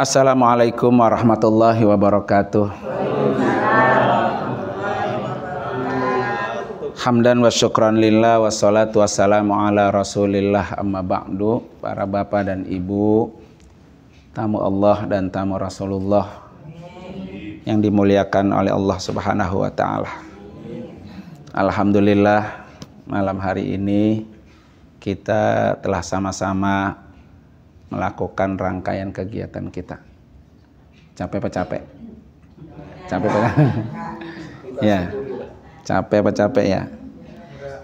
Assalamualaikum warahmatullahi wabarakatuh. Hamdan wa syukran lillah wa salatu wassalamu ala rasulillah amma ba'du Para bapak dan ibu Tamu Allah dan tamu Rasulullah Yang dimuliakan oleh Allah subhanahu wa ta'ala Alhamdulillah Malam hari ini Kita telah sama-sama melakukan rangkaian kegiatan kita. Capek apa capek? Capek apa? ya. Capek apa capek ya?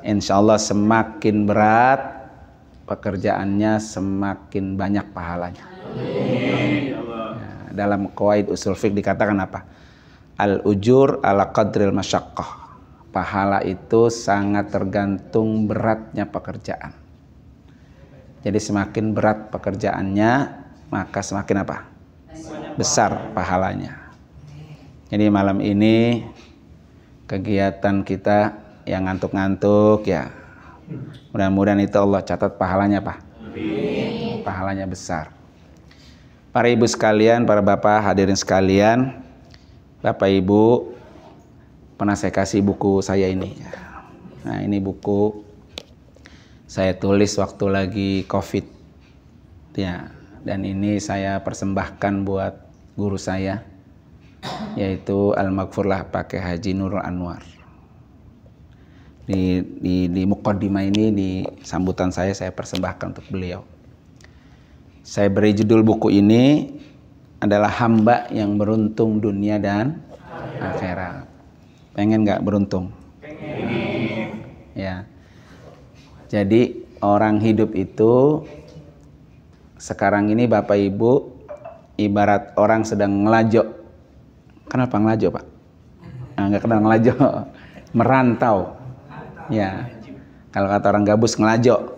Insya Allah semakin berat pekerjaannya semakin banyak pahalanya. Ya, dalam kuaid usul fiqh dikatakan apa? Al ujur ala qadril masyakkah. Pahala itu sangat tergantung beratnya pekerjaan jadi semakin berat pekerjaannya, maka semakin apa? Besar pahalanya. Jadi malam ini kegiatan kita yang ngantuk-ngantuk ya. Mudah-mudahan itu Allah catat pahalanya, Pak. Pahalanya besar. Para ibu sekalian, para bapak hadirin sekalian, bapak ibu, pernah saya kasih buku saya ini. Nah ini buku saya tulis waktu lagi COVID. Ya, dan ini saya persembahkan buat guru saya yaitu Al-Maghfurlah pakai Haji Nurul Anwar. Di di di mukaddimah ini di sambutan saya saya persembahkan untuk beliau. Saya beri judul buku ini adalah hamba yang beruntung dunia dan akhirat. Pengen nggak beruntung? Pengen. Ya. Jadi orang hidup itu sekarang ini Bapak Ibu ibarat orang sedang ngelajo. Kenapa ngelajo Pak? Ah, nggak kenal ngelajo, merantau. Ya, kalau kata orang gabus ngelajo,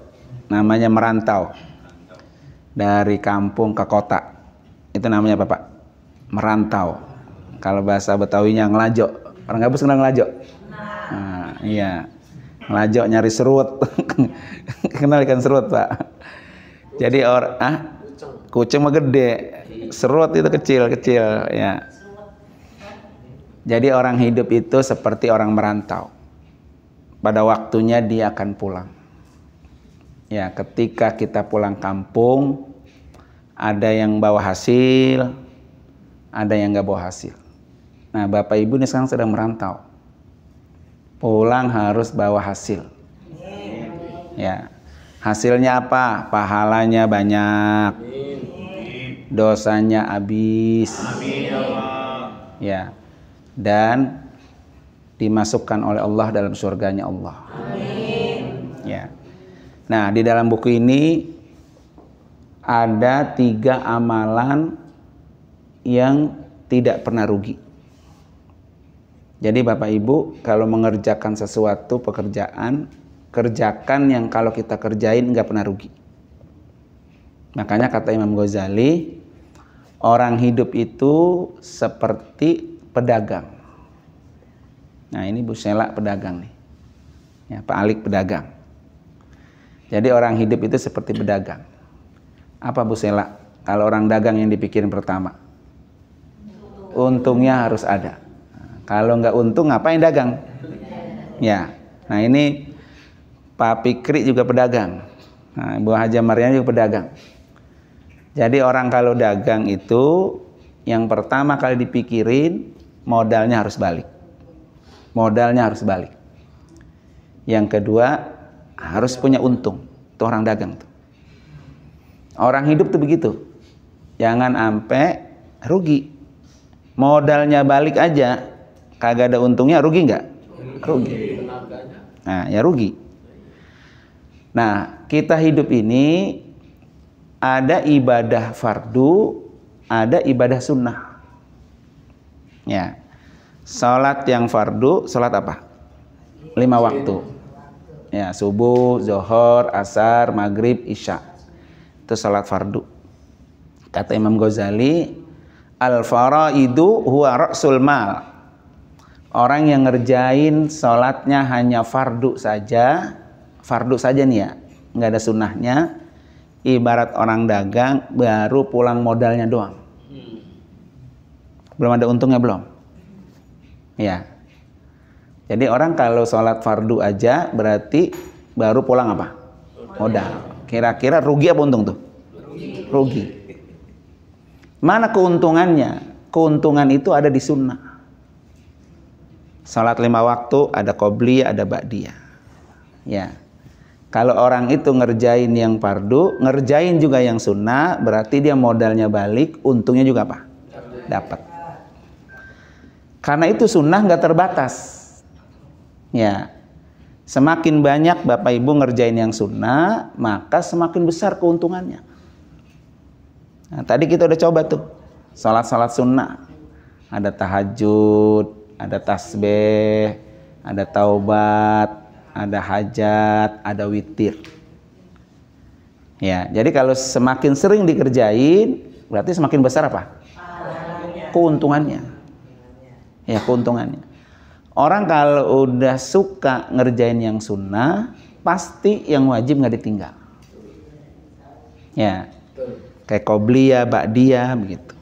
namanya merantau dari kampung ke kota. Itu namanya apa Pak? Merantau. Kalau bahasa Betawinya ngelajo. Orang gabus kenal ngelajo? Nah, iya. Lajok nyari serut. Kenal ikan serut, Pak. Jadi or ah kucing mah gede, serut itu kecil-kecil ya. Jadi orang hidup itu seperti orang merantau. Pada waktunya dia akan pulang. Ya, ketika kita pulang kampung, ada yang bawa hasil, ada yang nggak bawa hasil. Nah, Bapak Ibu ini sekarang sedang merantau pulang harus bawa hasil. Ya. Hasilnya apa? Pahalanya banyak. Dosanya habis. Ya. Dan dimasukkan oleh Allah dalam surganya Allah. Ya. Nah, di dalam buku ini ada tiga amalan yang tidak pernah rugi. Jadi Bapak Ibu kalau mengerjakan sesuatu pekerjaan kerjakan yang kalau kita kerjain nggak pernah rugi. Makanya kata Imam Ghazali orang hidup itu seperti pedagang. Nah ini Bu Sela pedagang nih, ya Pak Alik pedagang. Jadi orang hidup itu seperti pedagang. Apa Bu Sela? Kalau orang dagang yang dipikirin pertama, untungnya harus ada. Kalau nggak untung ngapain dagang? Ya. Nah ini Pak Pikri juga pedagang. Nah, Bu Haja Maryam juga pedagang. Jadi orang kalau dagang itu yang pertama kali dipikirin modalnya harus balik. Modalnya harus balik. Yang kedua harus punya untung. Itu orang dagang tuh. Orang hidup tuh begitu. Jangan sampai rugi. Modalnya balik aja, kagak ada untungnya rugi nggak? Rugi. Nah, ya rugi. Nah, kita hidup ini ada ibadah fardu, ada ibadah sunnah. Ya. Salat yang fardu, salat apa? Lima waktu. Ya, subuh, zohor, asar, maghrib, isya. Itu salat fardu. Kata Imam Ghazali, al-faraidu huwa ra'sul mal orang yang ngerjain sholatnya hanya fardu saja, fardu saja nih ya, nggak ada sunnahnya, ibarat orang dagang baru pulang modalnya doang. Belum ada untungnya belum? Ya. Jadi orang kalau sholat fardu aja berarti baru pulang apa? Modal. Kira-kira rugi apa untung tuh? Rugi. Mana keuntungannya? Keuntungan itu ada di sunnah. Salat lima waktu ada qobliyah, ada ba'diyah. Ya. Kalau orang itu ngerjain yang pardu, ngerjain juga yang sunnah, berarti dia modalnya balik, untungnya juga apa? Dapat. Karena itu sunnah nggak terbatas. Ya, Semakin banyak Bapak Ibu ngerjain yang sunnah, maka semakin besar keuntungannya. Nah, tadi kita udah coba tuh, salat-salat sunnah. Ada tahajud, ada tasbih, ada taubat, ada hajat, ada witir. Ya, jadi kalau semakin sering dikerjain, berarti semakin besar apa? Keuntungannya. Ya, keuntungannya. Orang kalau udah suka ngerjain yang sunnah, pasti yang wajib nggak ditinggal. Ya, kayak kobliya, bakdia, begitu.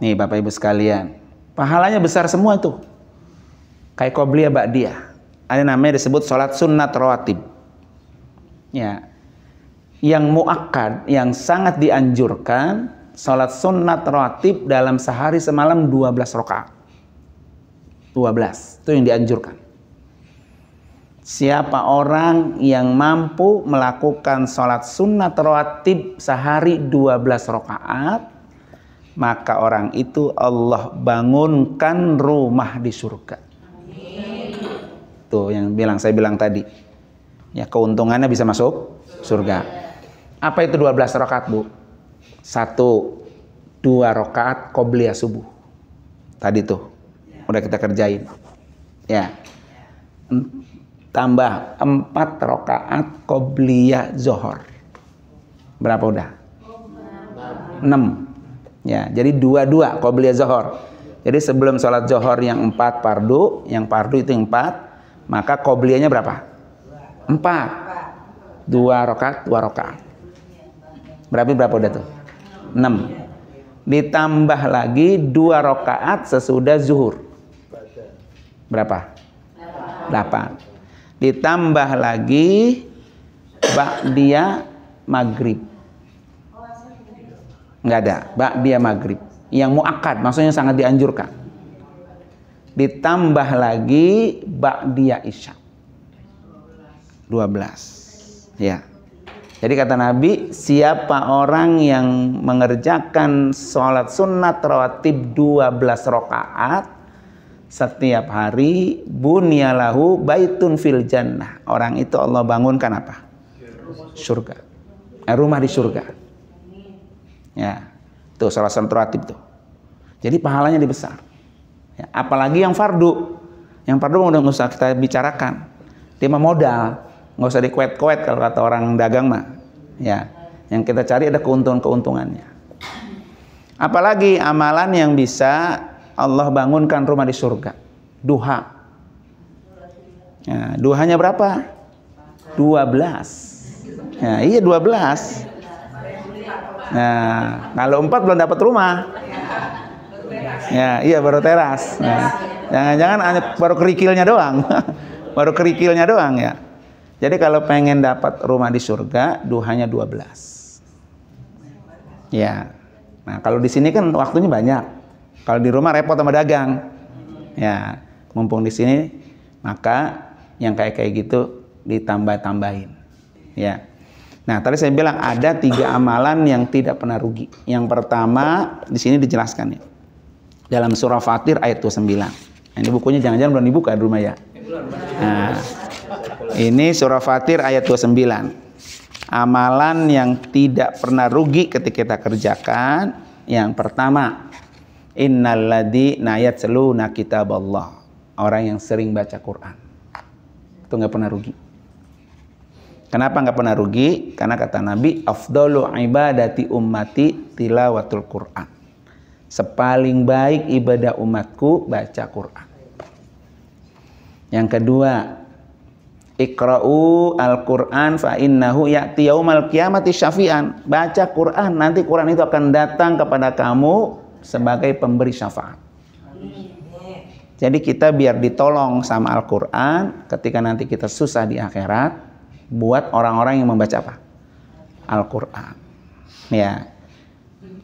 Nih Bapak Ibu sekalian, Pahalanya besar semua itu. Kayak Bak Dia, Ada namanya disebut sholat sunnat rawatib. Ya. Yang muakkad, yang sangat dianjurkan, sholat sunnat rawatib dalam sehari semalam 12 rakaat. 12, itu yang dianjurkan. Siapa orang yang mampu melakukan sholat sunnat rawatib sehari 12 rakaat maka orang itu Allah bangunkan rumah di surga. Amin. Tuh yang bilang saya bilang tadi. Ya keuntungannya bisa masuk surga. Apa itu 12 rakaat, Bu? Satu, dua rakaat qobliyah subuh. Tadi tuh. Udah kita kerjain. Ya. Tambah empat rakaat qobliyah zuhur. Berapa udah? 6 Ya, jadi dua-dua Kau qobliyah zohor. Jadi sebelum sholat zohor yang empat pardu, yang pardu itu yang empat, maka qobliyahnya berapa? Empat. Dua rokat, dua rokat. Berapa berapa udah tuh? Enam. Ditambah lagi dua rokaat sesudah zuhur. Berapa? Delapan. Ditambah lagi bak dia maghrib nggak ada dia ya maghrib yang muakat maksudnya sangat dianjurkan ditambah lagi dia ya isya 12 ya jadi kata Nabi, siapa orang yang mengerjakan sholat sunnat rawatib 12 rokaat setiap hari bunyalahu baitun fil jannah. Orang itu Allah bangunkan apa? Surga. Eh, rumah di surga. Ya. Tuh salah satu ratib tuh. Jadi pahalanya lebih besar. Ya, apalagi yang fardu. Yang fardu udah nggak usah kita bicarakan. Dia modal, nggak usah dikuet-kuet kalau kata orang dagang mah. Ya, yang kita cari ada keuntungan-keuntungannya. Apalagi amalan yang bisa Allah bangunkan rumah di surga. Duha. Ya, duhanya berapa? 12. Ya, iya 12. Nah, kalau empat belum dapat rumah. Ya, iya baru teras. Nah, jangan-jangan hanya baru kerikilnya doang. baru kerikilnya doang ya. Jadi kalau pengen dapat rumah di surga, duhanya 12. Ya. Nah, kalau di sini kan waktunya banyak. Kalau di rumah repot sama dagang. Ya, mumpung di sini maka yang kayak kayak gitu ditambah-tambahin. Ya. Nah, tadi saya bilang ada tiga amalan yang tidak pernah rugi. Yang pertama di sini dijelaskan ya. Dalam surah Fatir ayat 29. Nah, ini bukunya jangan-jangan belum dibuka di rumah ya. Nah, ini surah Fatir ayat 29. Amalan yang tidak pernah rugi ketika kita kerjakan. Yang pertama, nayat seluna kitab Allah Orang yang sering baca Quran. Itu nggak pernah rugi Kenapa nggak pernah rugi? Karena kata Nabi, afdolu ibadati ummati tilawatul Qur'an. Sepaling baik ibadah umatku baca Qur'an. Yang kedua, ikra'u al-Qur'an fa innahu ya'ti yaumal kiamati syafi'an. Baca Qur'an, nanti Qur'an itu akan datang kepada kamu sebagai pemberi syafaat. Jadi kita biar ditolong sama Al-Qur'an ketika nanti kita susah di akhirat, buat orang-orang yang membaca apa? Al-Qur'an. Ya.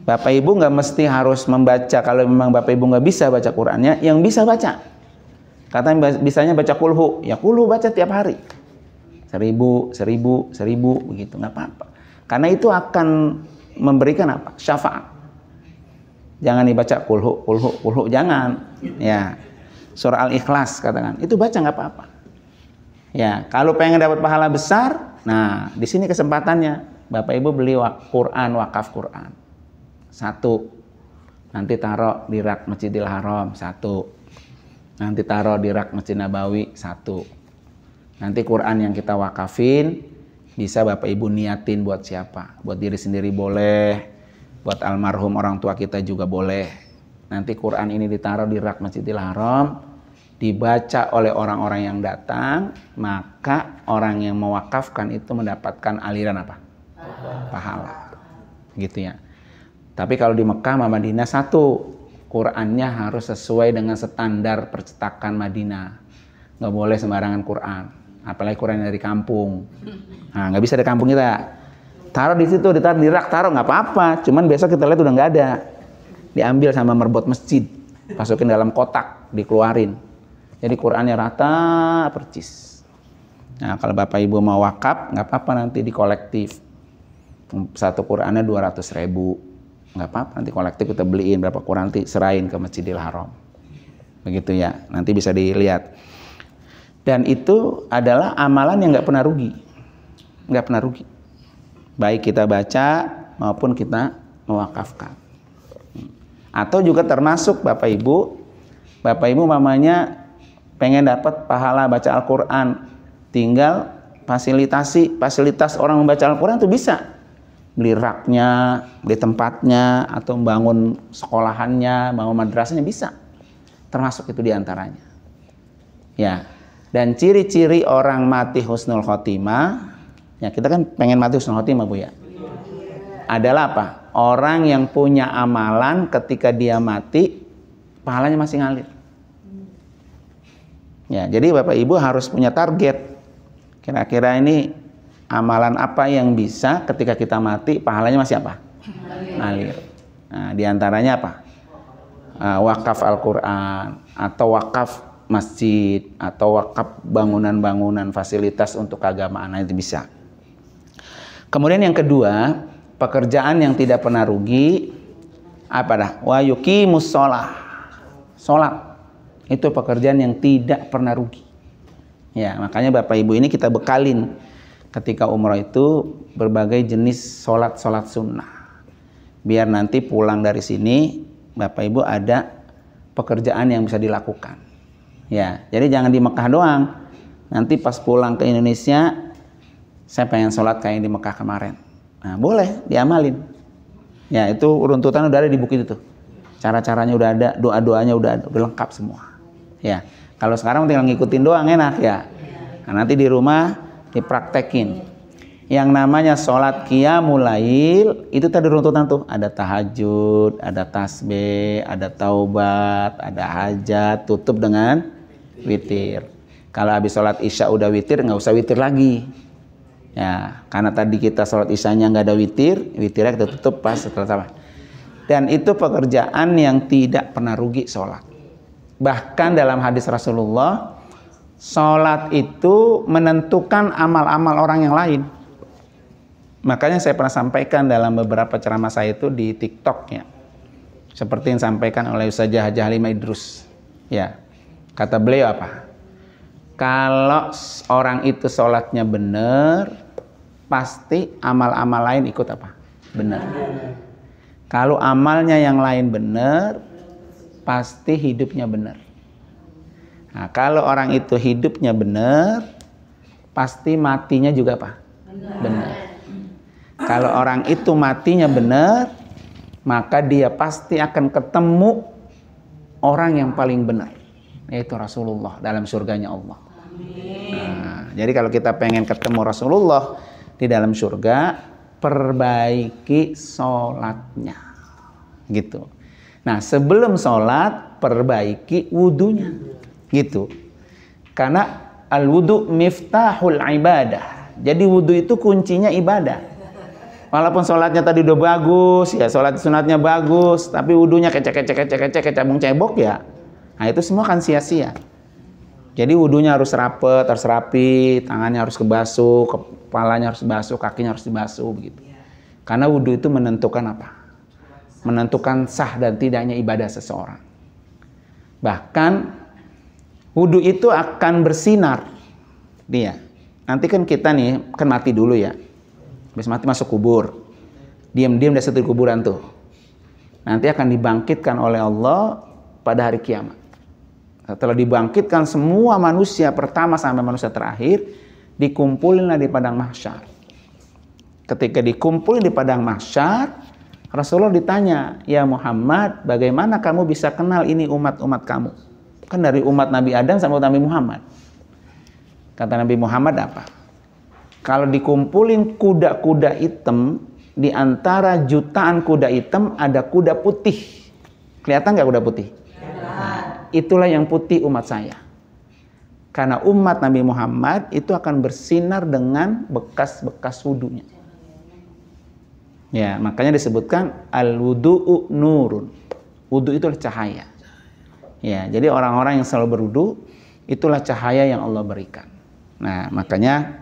Bapak Ibu nggak mesti harus membaca kalau memang Bapak Ibu nggak bisa baca Qur'annya, yang bisa baca. Katanya bisanya baca kulhu, ya kulhu baca tiap hari. Seribu, seribu, seribu, begitu, nggak apa-apa. Karena itu akan memberikan apa? Syafaat. Jangan dibaca kulhu, kulhu, kulhu, jangan. Ya, surah Al-Ikhlas katakan. Itu baca nggak apa-apa. Ya, kalau pengen dapat pahala besar, nah di sini kesempatannya. Bapak Ibu beli Quran, wakaf Quran. Satu. Nanti taruh di rak Masjidil Haram, satu. Nanti taruh di rak Masjid Nabawi, satu. Nanti Quran yang kita wakafin, bisa Bapak Ibu niatin buat siapa? Buat diri sendiri boleh, buat almarhum orang tua kita juga boleh. Nanti Quran ini ditaruh di rak Masjidil Haram, dibaca oleh orang-orang yang datang, maka orang yang mewakafkan itu mendapatkan aliran apa? Pahala. Gitu ya. Tapi kalau di Mekah sama Madinah satu, Qurannya harus sesuai dengan standar percetakan Madinah. Nggak boleh sembarangan Quran, apalagi Quran dari kampung. Nah, nggak bisa dari kampung kita. Taruh di situ, ditaruh di rak, taruh nggak apa-apa. Cuman besok kita lihat udah nggak ada. Diambil sama merbot masjid, masukin dalam kotak, dikeluarin jadi Qurannya rata percis. Nah kalau Bapak Ibu mau wakaf nggak apa-apa nanti di kolektif. Satu Qurannya 200 ribu. Nggak apa-apa nanti kolektif kita beliin berapa Quran nanti serain ke Masjidil Haram. Begitu ya, nanti bisa dilihat. Dan itu adalah amalan yang nggak pernah rugi. Nggak pernah rugi. Baik kita baca maupun kita mewakafkan. Atau juga termasuk Bapak Ibu, Bapak Ibu mamanya pengen dapat pahala baca Al-Quran tinggal fasilitasi fasilitas orang membaca Al-Quran itu bisa beli raknya, beli tempatnya, atau bangun sekolahannya, bangun madrasahnya bisa. Termasuk itu diantaranya. Ya, dan ciri-ciri orang mati husnul khotimah, ya kita kan pengen mati husnul khotimah bu ya. Adalah apa? Orang yang punya amalan ketika dia mati, pahalanya masih ngalir. Ya, jadi Bapak Ibu harus punya target. Kira-kira ini amalan apa yang bisa ketika kita mati pahalanya masih apa? Alir. Nah, diantaranya apa? Ah, wakaf Al-Quran atau wakaf masjid atau wakaf bangunan-bangunan fasilitas untuk keagamaan itu bisa. Kemudian yang kedua, pekerjaan yang tidak pernah rugi apa dah? Wa yuqimus sholat. Itu pekerjaan yang tidak pernah rugi. Ya, makanya Bapak Ibu ini kita bekalin ketika umroh itu berbagai jenis sholat-sholat sunnah. Biar nanti pulang dari sini, Bapak Ibu ada pekerjaan yang bisa dilakukan. Ya, jadi jangan di Mekah doang. Nanti pas pulang ke Indonesia, saya pengen sholat kayak di Mekah kemarin. Nah, boleh diamalin. Ya, itu runtutan udah ada di buku itu Cara-caranya udah ada, doa-doanya udah ada, udah lengkap semua ya kalau sekarang tinggal ngikutin doang enak ya nah, nanti di rumah dipraktekin yang namanya sholat kia mulail, itu tadi runtutan tuh ada tahajud ada tasbih ada taubat ada hajat tutup dengan witir kalau habis sholat isya udah witir nggak usah witir lagi ya karena tadi kita sholat isanya nggak ada witir witirnya kita tutup pas setelah sama dan itu pekerjaan yang tidak pernah rugi sholat Bahkan dalam hadis Rasulullah, sholat itu menentukan amal-amal orang yang lain. Makanya saya pernah sampaikan dalam beberapa ceramah saya itu di TikTok ya. Seperti yang disampaikan oleh Ustaz Haji Halimah Idrus. Ya. Kata beliau apa? Kalau orang itu sholatnya benar, pasti amal-amal lain ikut apa? Benar. Kalau amalnya yang lain benar, pasti hidupnya benar. Nah, kalau orang itu hidupnya benar, pasti matinya juga apa? Benar. Kalau orang itu matinya benar, maka dia pasti akan ketemu orang yang paling benar, yaitu Rasulullah dalam surganya Allah. Nah, jadi kalau kita pengen ketemu Rasulullah di dalam surga, perbaiki sholatnya gitu. Nah sebelum sholat perbaiki wudhunya gitu. Karena al wudhu miftahul ibadah. Jadi wudhu itu kuncinya ibadah. Walaupun sholatnya tadi udah bagus, ya sholat sunatnya bagus, tapi wudhunya kecek kecek kecek kecek kecabung cebok ya. Nah itu semua kan sia-sia. Jadi wudhunya harus rapet, harus rapi, tangannya harus kebasuh, kepalanya harus basuh, kakinya harus dibasuh begitu. Iya. Karena wudhu itu menentukan apa? menentukan sah dan tidaknya ibadah seseorang. Bahkan wudhu itu akan bersinar dia. Ya, nanti kan kita nih kan mati dulu ya. Habis mati masuk kubur. Diam-diam dari satu kuburan tuh. Nanti akan dibangkitkan oleh Allah pada hari kiamat. Setelah dibangkitkan semua manusia pertama sampai manusia terakhir dikumpulinlah di padang mahsyar. Ketika dikumpulin di padang mahsyar, Rasulullah ditanya, "Ya Muhammad, bagaimana kamu bisa kenal ini umat-umat kamu?" Kan dari umat Nabi Adam sampai Nabi Muhammad. Kata Nabi Muhammad apa? Kalau dikumpulin kuda-kuda hitam, di antara jutaan kuda hitam ada kuda putih. Kelihatan nggak kuda putih? Nah, itulah yang putih umat saya. Karena umat Nabi Muhammad itu akan bersinar dengan bekas-bekas wudhunya. -bekas Ya, makanya disebutkan al-wudu'u nurun. Wudu itu cahaya. Ya, jadi orang-orang yang selalu berwudu itulah cahaya yang Allah berikan. Nah, makanya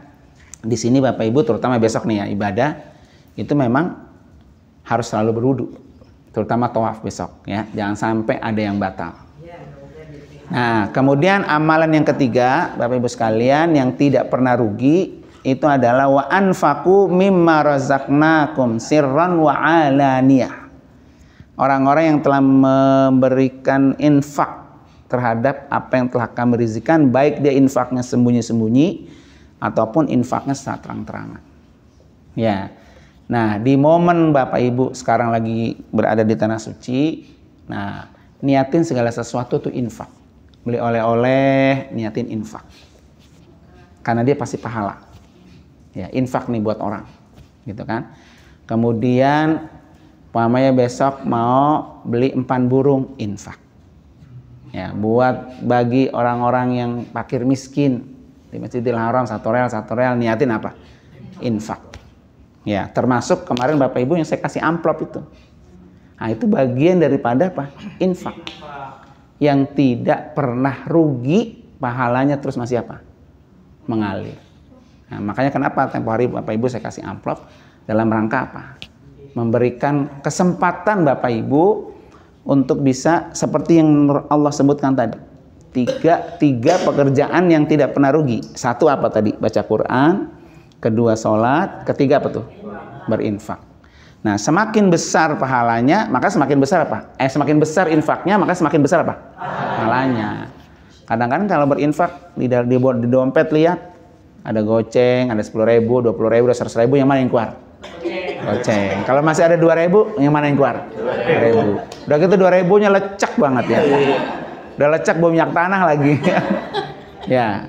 di sini Bapak Ibu terutama besok nih ya ibadah itu memang harus selalu berwudu. Terutama tawaf besok ya, jangan sampai ada yang batal. Nah, kemudian amalan yang ketiga Bapak Ibu sekalian yang tidak pernah rugi itu adalah wa anfaku mimma razaqnakum sirran wa alaniyah. Orang-orang yang telah memberikan infak terhadap apa yang telah kami rizikan, baik dia infaknya sembunyi-sembunyi ataupun infaknya secara terang-terangan. Ya. Nah, di momen Bapak Ibu sekarang lagi berada di tanah suci, nah, niatin segala sesuatu tuh infak. Beli oleh-oleh, niatin infak. Karena dia pasti pahala ya infak nih buat orang gitu kan kemudian pamannya besok mau beli empan burung infak ya buat bagi orang-orang yang pakir miskin di Masjidil Haram satu real satu real niatin apa infak ya termasuk kemarin bapak ibu yang saya kasih amplop itu nah itu bagian daripada apa infak yang tidak pernah rugi pahalanya terus masih apa mengalir Nah, makanya kenapa tempo hari Bapak Ibu saya kasih amplop dalam rangka apa? Memberikan kesempatan Bapak Ibu untuk bisa seperti yang Allah sebutkan tadi. Tiga, tiga pekerjaan yang tidak pernah rugi. Satu apa tadi? Baca Quran. Kedua sholat. Ketiga apa tuh? Berinfak. Nah, semakin besar pahalanya, maka semakin besar apa? Eh, semakin besar infaknya, maka semakin besar apa? Pahalanya. Kadang-kadang kalau berinfak di, di dompet lihat ada goceng, ada sepuluh ribu, dua puluh ribu, seratus ribu, yang mana yang keluar? Goceng. Kalau masih ada dua ribu, yang mana yang keluar? Dua ribu. Udah gitu dua ribunya lecek banget ya. Udah lecek bau minyak tanah lagi. ya.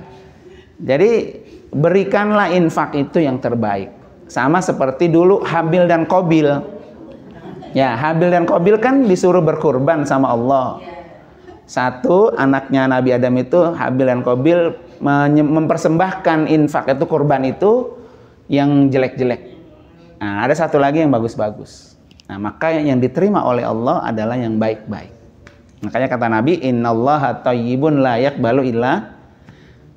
Jadi berikanlah infak itu yang terbaik. Sama seperti dulu Habil dan Kobil. Ya, Habil dan Kobil kan disuruh berkurban sama Allah. Satu, anaknya Nabi Adam itu Habil dan Kobil mempersembahkan infak itu korban itu yang jelek-jelek. Nah, ada satu lagi yang bagus-bagus. Nah, maka yang diterima oleh Allah adalah yang baik-baik. Makanya kata Nabi, Allah thayyibun layak balu illa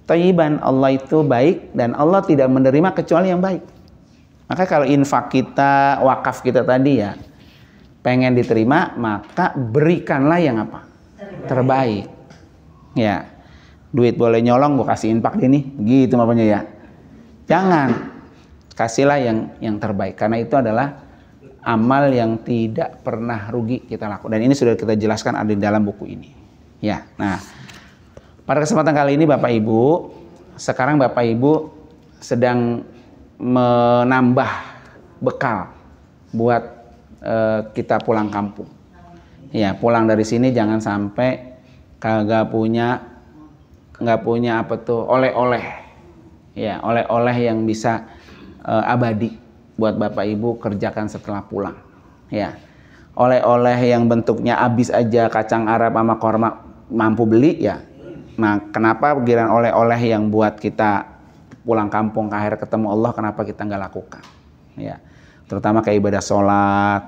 thayyiban." Allah itu baik dan Allah tidak menerima kecuali yang baik. Maka kalau infak kita, wakaf kita tadi ya, pengen diterima, maka berikanlah yang apa? Terbaik. Terbaik. Ya duit boleh nyolong gue kasih impak ini gitu makanya ya jangan kasihlah yang yang terbaik karena itu adalah amal yang tidak pernah rugi kita lakukan dan ini sudah kita jelaskan ada di dalam buku ini ya nah pada kesempatan kali ini Bapak Ibu sekarang Bapak Ibu sedang menambah bekal buat eh, kita pulang kampung ya pulang dari sini jangan sampai kagak punya nggak punya apa tuh oleh-oleh ya oleh-oleh yang bisa uh, abadi buat bapak ibu kerjakan setelah pulang ya oleh-oleh yang bentuknya abis aja kacang Arab sama korma mampu beli ya nah kenapa pikiran oleh-oleh yang buat kita pulang kampung ke akhir ketemu Allah kenapa kita nggak lakukan ya terutama kayak ibadah sholat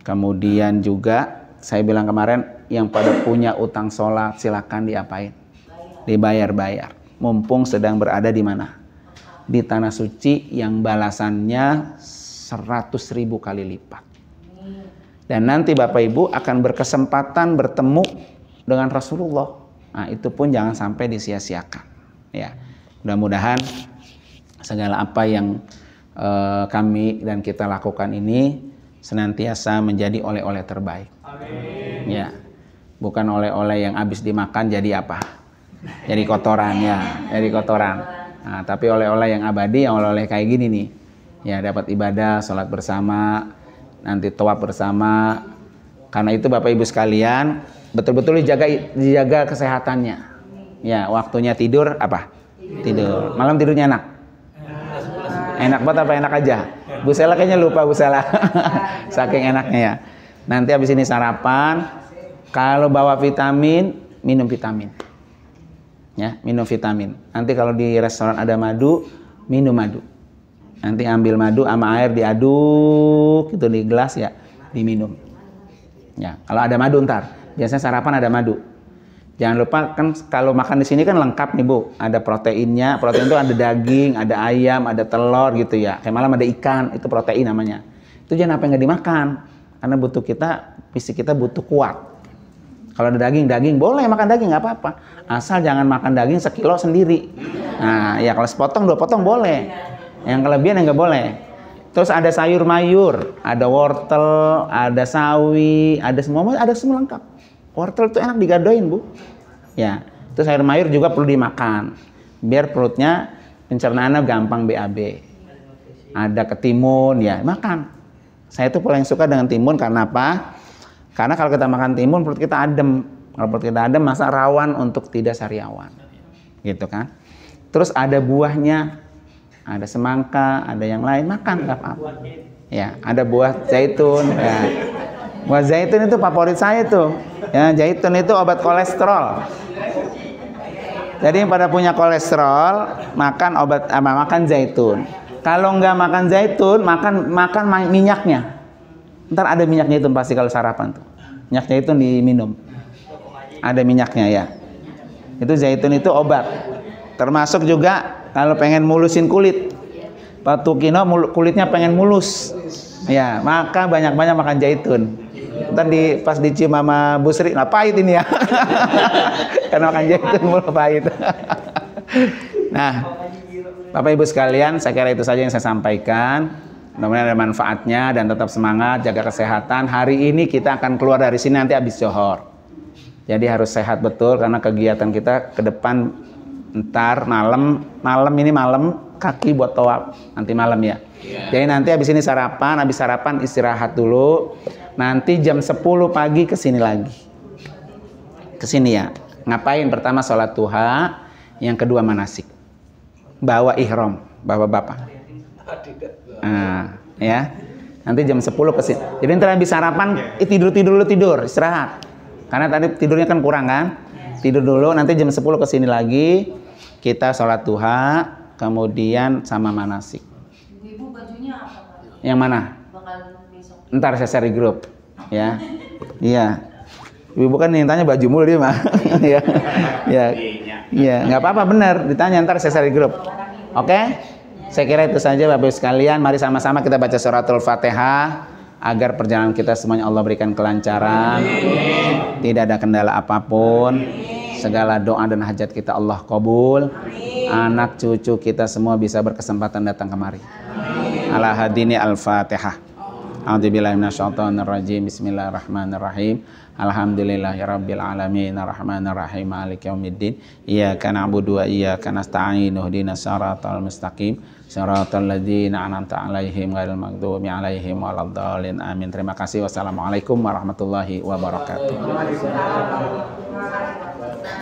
kemudian juga saya bilang kemarin yang pada punya utang sholat silakan diapain dibayar-bayar. Mumpung sedang berada di mana? Di tanah suci yang balasannya seratus ribu kali lipat. Dan nanti Bapak Ibu akan berkesempatan bertemu dengan Rasulullah. Nah, itu pun jangan sampai disia-siakan. Ya, mudah-mudahan segala apa yang eh, kami dan kita lakukan ini senantiasa menjadi oleh-oleh terbaik. Amin. Ya, bukan oleh-oleh yang habis dimakan jadi apa? Jadi kotoran ya, jadi kotoran. Nah, tapi oleh-oleh yang abadi, yang oleh-oleh kayak gini nih. Ya dapat ibadah, sholat bersama, nanti toab bersama. Karena itu Bapak Ibu sekalian, betul-betul dijaga dijaga kesehatannya. Ya, waktunya tidur apa? Tidur. Malam tidurnya enak. Enak banget apa enak aja? Bu Sela kayaknya lupa Bu Sela. Saking enaknya ya. Nanti habis ini sarapan, kalau bawa vitamin, minum vitamin ya minum vitamin nanti kalau di restoran ada madu minum madu nanti ambil madu sama air diaduk gitu di gelas ya diminum ya kalau ada madu ntar biasanya sarapan ada madu jangan lupa kan kalau makan di sini kan lengkap nih bu ada proteinnya protein itu ada daging ada ayam ada telur gitu ya kayak malam ada ikan itu protein namanya itu jangan apa yang nggak dimakan karena butuh kita fisik kita butuh kuat kalau ada daging, daging boleh makan daging nggak apa-apa. Asal jangan makan daging sekilo sendiri. Nah, ya kalau sepotong dua potong boleh. Yang kelebihan yang nggak boleh. Terus ada sayur mayur, ada wortel, ada sawi, ada semua, ada semua lengkap. Wortel itu enak digadoin bu. Ya, terus sayur mayur juga perlu dimakan. Biar perutnya pencernaannya gampang BAB. Ada ketimun ya, makan. Saya tuh paling suka dengan timun karena apa? Karena kalau kita makan timun perut kita adem. Kalau perut kita adem masa rawan untuk tidak sariawan. Gitu kan. Terus ada buahnya, ada semangka, ada yang lain, makan nggak apa-apa. Ya, ada buah zaitun. Ya. Buah zaitun itu favorit saya tuh. Ya, zaitun itu obat kolesterol. Jadi pada punya kolesterol, makan obat apa eh, makan zaitun. Kalau nggak makan zaitun, makan makan minyaknya. Ntar ada minyaknya itu pasti kalau sarapan tuh. minyaknya itu diminum. Ada minyaknya ya. Itu zaitun itu obat. Termasuk juga kalau pengen mulusin kulit. Batu kino kulitnya pengen mulus. Ya, maka banyak-banyak makan zaitun. Ntar di pas dicium sama Bu Sri, nah pahit ini ya. Karena makan zaitun mulu pahit. nah, Bapak Ibu sekalian, saya kira itu saja yang saya sampaikan namanya ada manfaatnya dan tetap semangat, jaga kesehatan. Hari ini kita akan keluar dari sini nanti habis johor. Jadi harus sehat betul karena kegiatan kita ke depan ntar malam, malam ini malam kaki buat toa nanti malam ya. Yeah. Jadi nanti habis ini sarapan, habis sarapan istirahat dulu. Nanti jam 10 pagi ke sini lagi. Ke sini ya. Ngapain? Pertama sholat duha, yang kedua manasik. Bawa ihram, bawa bapak. Nah, ya. Nanti jam 10 sini. Jadi nanti habis sarapan, ya. eh, tidur tidur dulu tidur, istirahat. Karena tadi tidurnya kan kurang kan? Tidur dulu, nanti jam 10 sini lagi. Kita sholat duha, kemudian sama manasik. Ibu bajunya apa? Yang mana? Ntar saya share grup. Ya. Iya. Ibu kan yang tanya baju mulu dia mah. Iya, Iya. Iya, enggak apa-apa benar, ditanya ntar saya share grup. Oke? Okay? Saya kira itu saja Bapak Ibu sekalian. Mari sama-sama kita baca suratul Fatihah agar perjalanan kita semuanya Allah berikan kelancaran. Amin. Tidak ada kendala apapun. Amin. Segala doa dan hajat kita Allah kabul. Amin. Anak cucu kita semua bisa berkesempatan datang kemari. Amin. hadini al-Fatihah. A'udzubillahiminasyaitonirrajim. Bismillahirrahmanirrahim. Alhamdulillah Rabbil alamin Ar-Rahim Malik yaumiddin. Iyyaka na'budu wa iyyaka nasta'in ihdinas siratal mustaqim. Syaratul ladzina an'amta 'alaihim ghairil maghdubi 'alaihim waladdallin. Amin. Terima kasih. Wassalamualaikum warahmatullahi wabarakatuh.